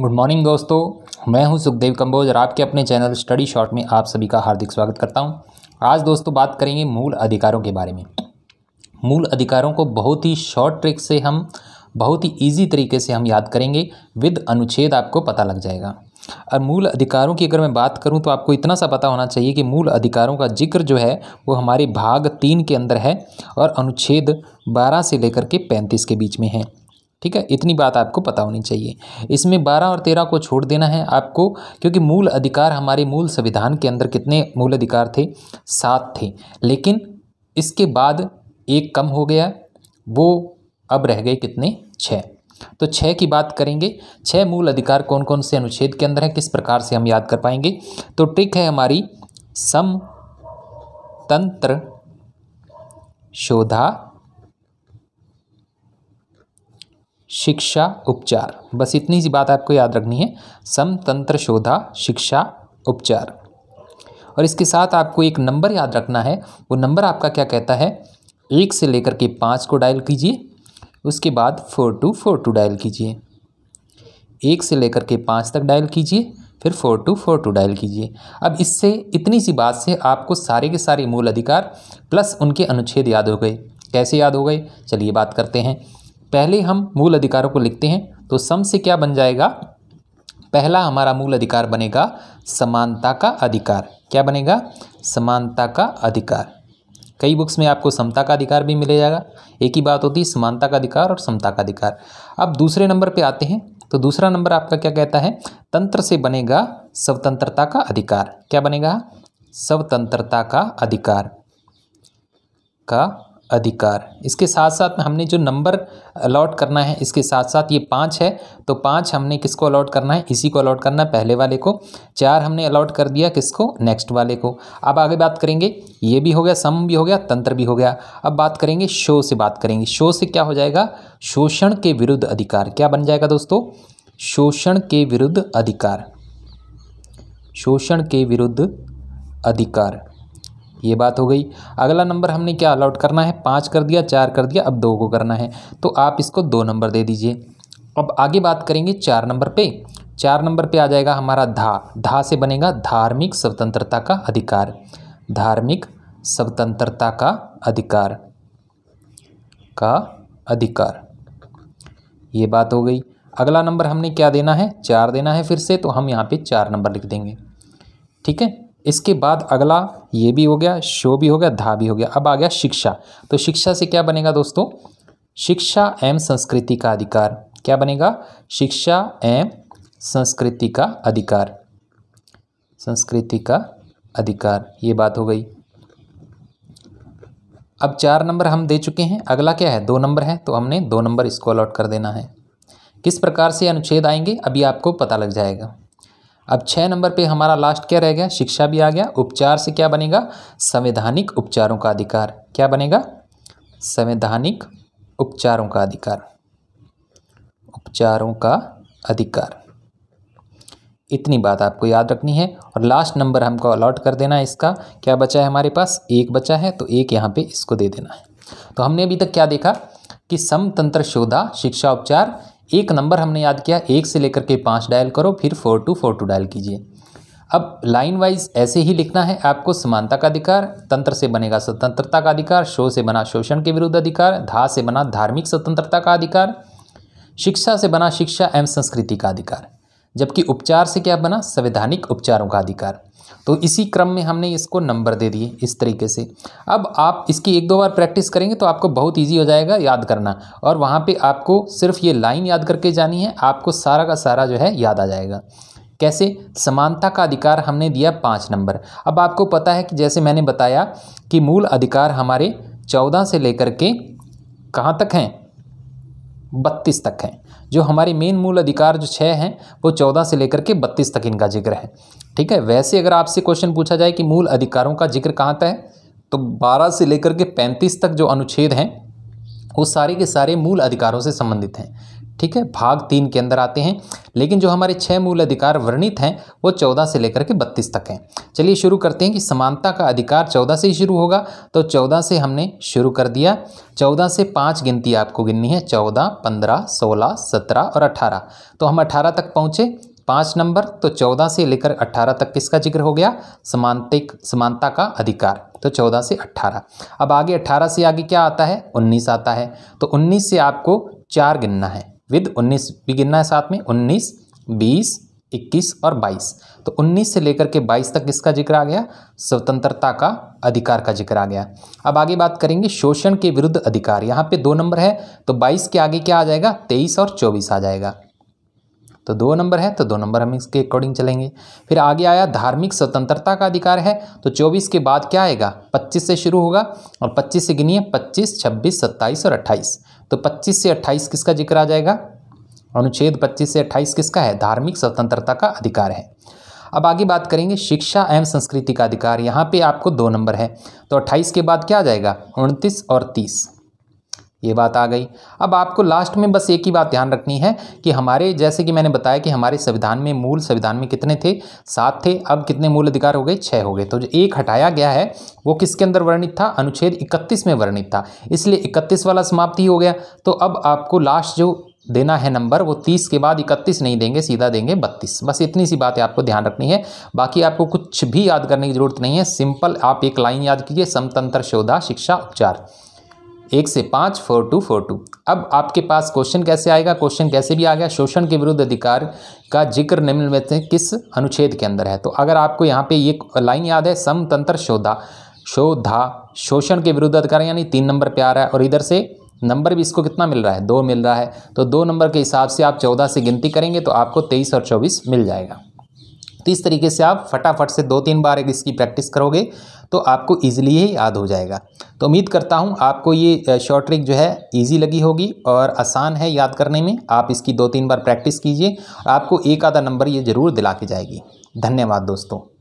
good morning दोस्तों मैं हूं सुखदेव कंबोज और आपके अपने चैनल स्टडी शॉर्ट में आप सभी का हार्दिक स्वागत करता हूं आज दोस्तों बात करेंगे मूल अधिकारों के बारे में मूल अधिकारों को बहुत ही शॉर्ट ट्रिक से हम बहुत ही इजी तरीके से हम याद करेंगे विद अनुच्छेद आपको पता लग जाएगा और मूल अधिकारों की अगर मैं बात करूँ तो आपको इतना सा पता होना चाहिए कि मूल अधिकारों का जिक्र जो है वो हमारे भाग तीन के अंदर है और अनुच्छेद बारह से लेकर के पैंतीस के बीच में है ठीक है इतनी बात आपको पता होनी चाहिए इसमें बारह और तेरह को छोड़ देना है आपको क्योंकि मूल अधिकार हमारे मूल संविधान के अंदर कितने मूल अधिकार थे सात थे लेकिन इसके बाद एक कम हो गया वो अब रह गए कितने छः तो छः की बात करेंगे छः मूल अधिकार कौन कौन से अनुच्छेद के अंदर है किस प्रकार से हम याद कर पाएंगे तो ट्रिक है हमारी सम तंत्र शोधा शिक्षा उपचार बस इतनी सी बात आपको याद रखनी है समतंत्र शोधा शिक्षा उपचार और इसके साथ आपको एक नंबर याद रखना है वो नंबर आपका क्या कहता है एक से लेकर के पाँच को डायल कीजिए उसके बाद four two four two dial कीजिए एक से लेकर के पाँच तक डायल कीजिए फिर four two four two dial कीजिए अब इससे इतनी सी बात से आपको सारे के सारे मूल अधिकार प्लस उनके अनुच्छेद याद हो गए कैसे याद हो गए चलिए बात करते हैं पहले हम मूल अधिकारों को लिखते हैं तो सम से क्या बन जाएगा पहला हमारा मूल अधिकार बनेगा समानता का अधिकार क्या बनेगा समानता का अधिकार कई बुक्स में आपको समता का अधिकार भी मिले जाएगा एक ही बात होती है समानता का अधिकार और समता का अधिकार अब दूसरे नंबर पे आते हैं तो दूसरा नंबर आपका क्या कहता है तंत्र से बनेगा स्वतंत्रता का अधिकार क्या बनेगा स्वतंत्रता का अधिकार का अधिकार इसके साथ साथ में हमने जो नंबर अलॉट करना है इसके साथ साथ ये पाँच है तो पाँच हमने किसको अलॉट करना है इसी को अलॉट करना है पहले वाले को चार हमने अलॉट कर दिया किसको नेक्स्ट वाले को अब आगे बात करेंगे ये भी हो गया सम भी हो गया तंत्र भी हो गया अब बात करेंगे शो से बात करेंगे शो से क्या हो जाएगा शोषण के विरुद्ध अधिकार क्या बन जाएगा दोस्तों शोषण के विरुद्ध अधिकार शोषण के विरुद्ध अधिकार ये बात हो गई अगला नंबर हमने क्या अलॉट करना है पाँच कर दिया चार कर दिया अब दो को करना है तो आप इसको दो नंबर दे दीजिए अब आगे बात करेंगे चार नंबर पे चार नंबर पे आ जाएगा हमारा धा धा से बनेगा धार्मिक स्वतंत्रता का अधिकार धार्मिक स्वतंत्रता का अधिकार का अधिकार ये बात हो गई अगला नंबर हमने क्या देना है चार देना है फिर से तो हम यहाँ पे चार नंबर लिख देंगे ठीक है इसके बाद अगला ये भी हो गया शो भी हो गया धा भी हो गया अब आ गया शिक्षा तो शिक्षा से क्या बनेगा दोस्तों शिक्षा एम संस्कृति का अधिकार क्या बनेगा शिक्षा एम संस्कृति का अधिकार संस्कृति का अधिकार ये बात हो गई अब चार नंबर हम दे चुके हैं अगला क्या है दो नंबर है तो हमने दो नंबर इसको अलॉट कर देना है किस प्रकार से अनुच्छेद आएंगे अभी आपको पता लग जाएगा अब छः नंबर पे हमारा लास्ट क्या रह गया शिक्षा भी आ गया उपचार से क्या बनेगा संवैधानिक उपचारों का अधिकार क्या बनेगा संवैधानिक उपचारों का अधिकार उपचारों का अधिकार इतनी बात आपको याद रखनी है और लास्ट नंबर हमको अलॉट कर देना है इसका क्या बचा है हमारे पास एक बचा है तो एक यहाँ पे इसको दे देना है तो हमने अभी तक क्या देखा कि समतंत्र शोधा शिक्षा उपचार एक नंबर हमने याद किया एक से लेकर के पाँच डायल करो फिर four two four two dial कीजिए अब लाइन वाइज ऐसे ही लिखना है आपको समानता का अधिकार तंत्र से बनेगा स्वतंत्रता का अधिकार शो से बना शोषण के विरुद्ध अधिकार धा से बना धार्मिक स्वतंत्रता का अधिकार शिक्षा से बना शिक्षा एवं संस्कृति का अधिकार जबकि उपचार से क्या बना संवैधानिक उपचारों का अधिकार तो इसी क्रम में हमने इसको नंबर दे दिए इस तरीके से अब आप इसकी एक दो बार प्रैक्टिस करेंगे तो आपको बहुत इजी हो जाएगा याद करना और वहाँ पे आपको सिर्फ ये लाइन याद करके जानी है आपको सारा का सारा जो है याद आ जाएगा कैसे समानता का अधिकार हमने दिया पाँच नंबर अब आपको पता है कि जैसे मैंने बताया कि मूल अधिकार हमारे चौदह से लेकर के कहाँ तक हैं बत्तीस तक हैं जो हमारे मेन मूल अधिकार जो छः हैं वो चौदह से लेकर के बत्तीस तक इनका जिक्र है ठीक है वैसे अगर आपसे क्वेश्चन पूछा जाए कि मूल अधिकारों का जिक्र कहाँ तक है तो बारह से लेकर के पैंतीस तक जो अनुच्छेद हैं वो सारे के सारे मूल अधिकारों से संबंधित हैं ठीक है भाग तीन के अंदर आते हैं लेकिन जो हमारे छः मूल अधिकार वर्णित हैं वो चौदह से लेकर के बत्तीस तक हैं चलिए शुरू करते हैं कि समानता का अधिकार चौदह से ही शुरू होगा तो चौदह से हमने शुरू कर दिया चौदह से पाँच गिनती आपको गिननी है चौदह पंद्रह सोलह सत्रह और अट्ठारह तो हम अठारह तक पहुँचे पाँच नंबर तो चौदह से लेकर अट्ठारह तक किसका जिक्र हो गया समानतिक समानता का अधिकार तो चौदह से अट्ठारह अब आगे अट्ठारह से आगे क्या आता है उन्नीस आता है तो उन्नीस से आपको चार गिनना है विद उन्नीस भी गिनना है साथ में उन्नीस बीस इक्कीस और बाईस तो उन्नीस से लेकर के बाईस तक किसका जिक्र आ गया स्वतंत्रता का अधिकार का जिक्र आ गया अब आगे बात करेंगे शोषण के विरुद्ध अधिकार यहाँ पे दो नंबर है तो बाईस के आगे क्या आ जाएगा तेईस और चौबीस आ जाएगा तो दो नंबर है तो दो नंबर हम इसके अकॉर्डिंग चलेंगे फिर आगे आया धार्मिक स्वतंत्रता का अधिकार है तो 24 के बाद क्या आएगा 25 से शुरू होगा और 25 से गिनिए 25, 26, 27 और तो 25 से 28 किसका जिक्र आ जाएगा अनुच्छेद 25 से 28 किसका है धार्मिक स्वतंत्रता का अधिकार है अब आगे बात करेंगे शिक्षा एवं संस्कृति का अधिकार यहाँ पे आपको दो नंबर है तो 28 के बाद क्या आ जाएगा उनतीस और तीस ये बात आ गई अब आपको लास्ट में बस एक ही बात ध्यान रखनी है कि हमारे जैसे कि मैंने बताया कि हमारे संविधान में मूल संविधान में कितने थे सात थे अब कितने मूल अधिकार हो गए छः हो गए तो जो एक हटाया गया है वो किसके अंदर वर्णित था अनुच्छेद इकतीस में वर्णित था इसलिए इकतीस वाला समाप्ति हो गया तो अब आपको लास्ट जो देना है नंबर वो तीस के बाद इकतीस नहीं देंगे सीधा देंगे बत्तीस बस इतनी सी बात है आपको ध्यान रखनी है बाकी आपको कुछ भी याद करने की जरूरत नहीं है सिंपल आप एक लाइन याद कीजिए समतंत्र शोधा शिक्षा उपचार एक से पाँच फोर टू फोर टू अब आपके पास क्वेश्चन कैसे आएगा क्वेश्चन कैसे भी आ गया शोषण के विरुद्ध अधिकार का जिक्र निम्न में से किस अनुच्छेद के अंदर है तो अगर आपको यहाँ पे ये लाइन याद है समतंत्र शोधा शोधा शोषण के विरुद्ध अधिकार यानी तीन नंबर पे आ रहा है और इधर से नंबर भी इसको कितना मिल रहा है दो मिल रहा है तो दो नंबर के हिसाब से आप चौदह से गिनती करेंगे तो आपको तेईस और चौबीस मिल जाएगा तो इस तरीके से आप फटाफट से दो तीन बार इसकी प्रैक्टिस करोगे तो आपको ईजिली ही याद हो जाएगा तो उम्मीद करता हूँ आपको ये शॉर्ट ट्रिक जो है ईजी लगी होगी और आसान है याद करने में आप इसकी दो तीन बार प्रैक्टिस कीजिए आपको एक आधा नंबर ये ज़रूर दिला के जाएगी धन्यवाद दोस्तों